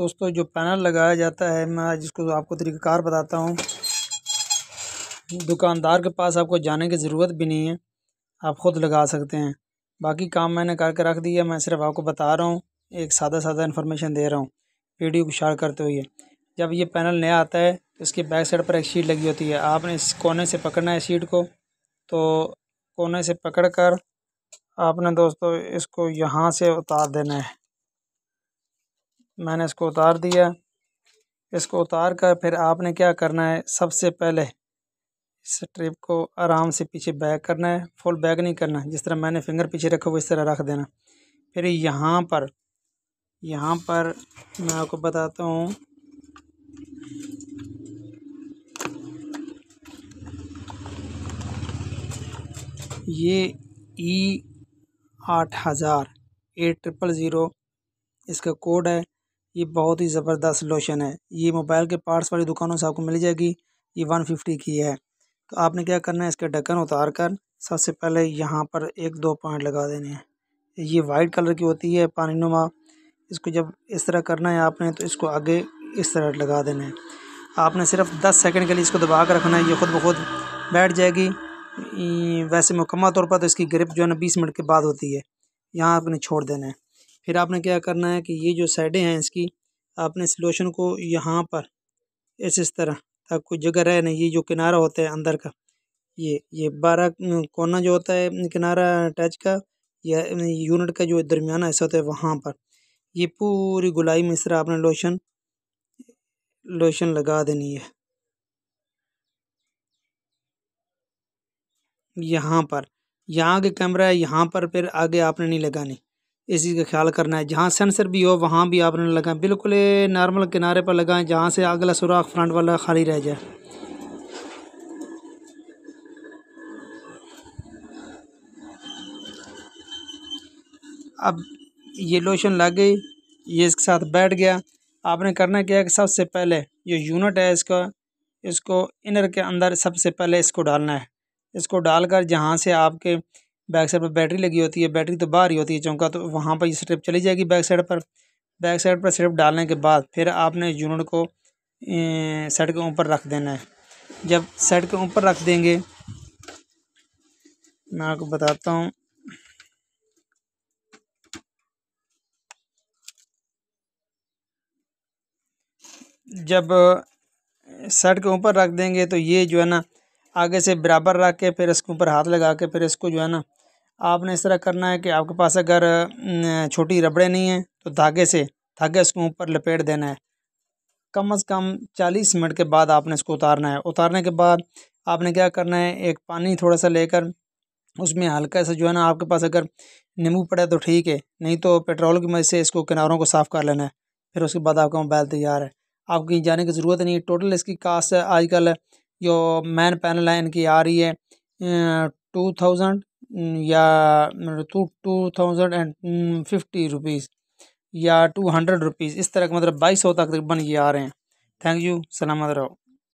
दोस्तों जो पैनल लगाया जाता है मैं जिसको आपको तरीक़ार बताता हूँ दुकानदार के पास आपको जाने की ज़रूरत भी नहीं है आप ख़ुद लगा सकते हैं बाकी काम मैंने करके रख दिया मैं सिर्फ आपको बता रहा हूँ एक सादा सादा इन्फॉर्मेशन दे रहा हूँ वीडियो को शार करते हुए जब ये पैनल नया आता है तो इसकी बैक साइड पर एक शीट लगी होती है आपने इस कोने से पकड़ना है शीट को तो कोने से पकड़ कर आपने दोस्तों इसको यहाँ से उतार देना है मैंने इसको उतार दिया इसको उतार कर फिर आपने क्या करना है सबसे पहले इस ट्रिप को आराम से पीछे बैक करना है फुल बैक नहीं करना जिस तरह मैंने फिंगर पीछे रखा हुआ इस तरह रख देना फिर यहाँ पर यहाँ पर मैं आपको बताता हूँ ये ई e आठ हज़ार ए ट्रिपल ज़ीरो इसका कोड है ये बहुत ही ज़बरदस्त लोशन है ये मोबाइल के पार्ट्स वाली दुकानों से आपको मिल जाएगी ये वन फिफ्टी की है तो आपने क्या करना है इसके ढक्कन उतार कर सबसे पहले यहाँ पर एक दो पॉइंट लगा देने हैं ये वाइट कलर की होती है पानी नुमा इसको जब इस तरह करना है आपने तो इसको आगे इस तरह लगा देना है आपने सिर्फ दस सेकेंड के लिए इसको दबा कर रखना है ये खुद ब खुद बैठ जाएगी वैसे मुकम्मल तौर पर तो इसकी ग्रिप जो है ना बीस मिनट के बाद होती है यहाँ आपने छोड़ देना है फिर आपने क्या करना है कि ये जो साइडें हैं इसकी आपने लोशन को यहाँ पर इस इस तरह तक कोई जगह रहे नहीं ये जो किनारा होता है अंदर का ये ये बारह कोना जो होता है किनारा टच का या यूनिट का जो दरमियाना ऐसा होता है वहाँ पर ये पूरी गुलाई में इस तरह आपने लोशन लोशन लगा देनी है यहाँ पर यहाँ के कैमरा है यहाँ पर फिर आगे आपने नहीं लगानी इस चीज़ का ख्याल करना है जहाँ सेंसर भी हो वहाँ भी आपने लगाएं बिल्कुल नॉर्मल किनारे पर लगाएं जहाँ से अगला सुराख फ्रंट वाला खाली रह जाए अब ये लोशन लग गई ये इसके साथ बैठ गया आपने करना क्या है कि सबसे पहले जो यूनिट है इसका इसको इनर के अंदर सबसे पहले इसको डालना है इसको डालकर जहाँ से आपके बैक साइड पर बैटरी लगी होती है बैटरी तो बाहर ही होती है चौंका तो वहाँ पर ये स्ट्रिप चली जाएगी बैक साइड पर बैक साइड पर स्ट्रिप डालने के बाद फिर आपने यूनिट को सेट के ऊपर रख देना है जब सेट के ऊपर रख देंगे मैं आपको बताता हूँ जब सेट के ऊपर रख देंगे तो ये जो है ना आगे से बराबर रख के फिर इसके ऊपर हाथ लगा के फिर इसको जो है ना आपने इस तरह करना है कि आपके पास अगर छोटी रबड़े नहीं हैं तो धागे से धागे उसके ऊपर लपेट देना है कम अज़ कम चालीस मिनट के बाद आपने इसको उतारना है उतारने के बाद आपने क्या करना है एक पानी थोड़ा सा लेकर उसमें हल्का सा जो है ना आपके पास अगर नींबू पड़े तो ठीक है नहीं तो पेट्रोल की मदद से इसको किनारों को साफ़ कर लेना है फिर उसके बाद आपका मोबाइल तैयार है आपको कहीं जाने की ज़रूरत नहीं है टोटल इसकी कास्ट आजकल जो मैन पैनल है इनकी आ रही है टू थाउजेंड या मतलब two two thousand and fifty rupees या टू हंड्रेड रुपीज़ इस तरह के मतलब बाईस सौ तक तकरीबन ये आ रहे हैं थैंक यू सलामत रहो